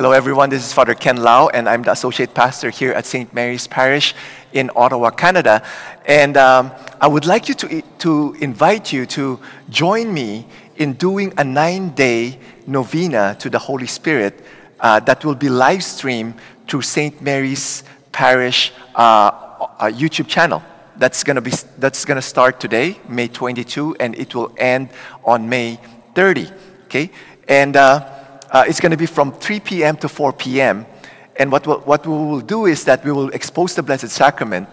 Hello, everyone. This is Father Ken Lau, and I'm the Associate Pastor here at St. Mary's Parish in Ottawa, Canada. And um, I would like you to, to invite you to join me in doing a nine day novena to the Holy Spirit uh, that will be live streamed through St. Mary's Parish uh, uh, YouTube channel. That's going to be that's going to start today, May 22, and it will end on May 30. Okay, and uh, uh, it's going to be from 3 p.m. to 4 p.m. And what, we'll, what we will do is that we will expose the Blessed Sacrament,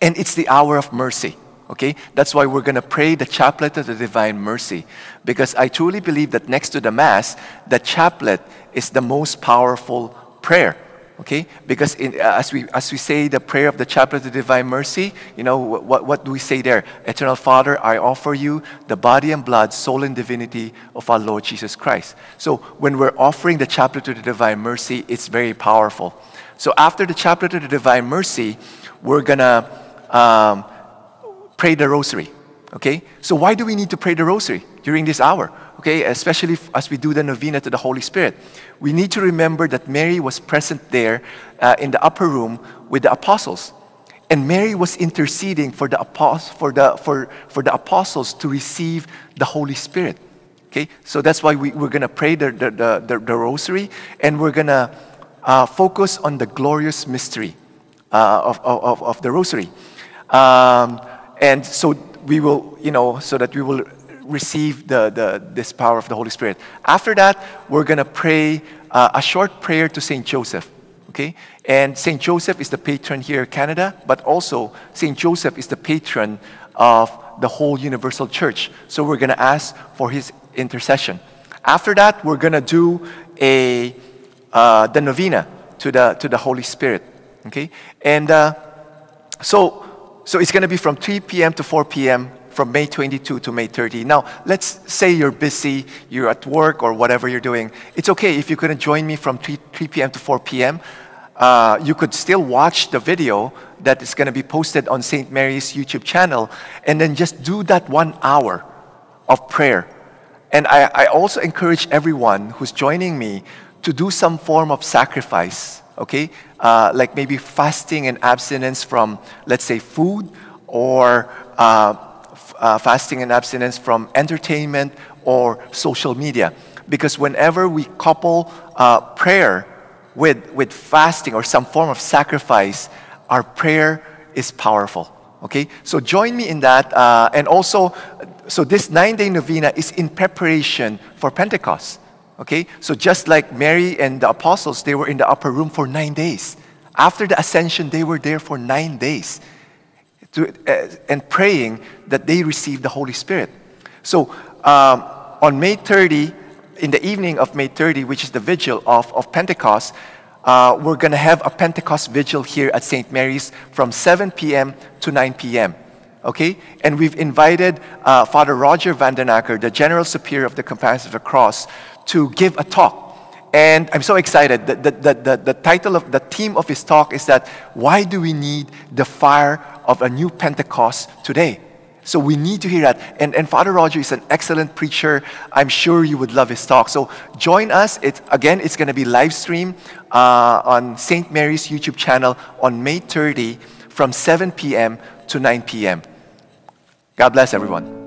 and it's the hour of mercy. Okay? That's why we're going to pray the chaplet of the divine mercy. Because I truly believe that next to the Mass, the chaplet is the most powerful prayer okay? Because in, uh, as, we, as we say the prayer of the chaplet of divine mercy, you know, what, what do we say there? Eternal Father, I offer you the body and blood, soul and divinity of our Lord Jesus Christ. So when we're offering the chaplet to the divine mercy, it's very powerful. So after the chaplet to the divine mercy, we're going to um, pray the rosary, okay? So why do we need to pray the rosary? during this hour, okay, especially as we do the novena to the Holy Spirit. We need to remember that Mary was present there uh, in the upper room with the apostles. And Mary was interceding for the, apost- for, the, for, for the apostles to receive the Holy Spirit. Okay, so that's why we, we're going to pray the, the, the, the, rosary and we're going to uh, focus on the glorious mystery uh, of, of, of the rosary. Um, and so we will, you know, so that we will receive the, the, this power of the Holy Spirit. After that, we're going to pray uh, a short prayer to St. Joseph. Okay? And St. Joseph is the patron here in Canada, but also St. Joseph is the patron of the whole universal church. So we're going to ask for his intercession. After that, we're going to do a, uh, the novena to the, to the Holy Spirit. Okay? And uh, so, so it's going to be from 3 p.m. to 4 p.m from May 22 to May 30. Now, let's say you're busy, you're at work or whatever you're doing. It's okay if you couldn't join me from 3, 3 p.m. to 4 p.m. Uh, you could still watch the video that is going to be posted on St. Mary's YouTube channel and then just do that one hour of prayer. And I, I also encourage everyone who's joining me to do some form of sacrifice, okay? Uh, like maybe fasting and abstinence from, let's say, food or uh, uh, fasting and abstinence from entertainment or social media. Because whenever we couple uh, prayer with, with fasting or some form of sacrifice, our prayer is powerful. Okay? So join me in that. Uh, and also, so this nine day novena is in preparation for Pentecost. Okay? So just like Mary and the apostles, they were in the upper room for nine days. After the ascension, they were there for nine days to, uh, and praying that they receive the Holy Spirit. So um, on May 30, in the evening of May 30, which is the vigil of, of Pentecost, uh, we're going to have a Pentecost vigil here at St. Mary's from 7 p.m. to 9 p.m. Okay? And we've invited uh, Father Roger Vandenacker, the General Superior of the Companions of the Cross, to give a talk. And I'm so excited. The, the, the, the, the title of the theme of his talk is that why do we need the fire of a new Pentecost today. So we need to hear that. And, and Father Roger is an excellent preacher. I'm sure you would love his talk. So join us. It, again, it's going to be live stream uh, on St. Mary's YouTube channel on May 30 from 7 p.m. to 9 p.m. God bless everyone.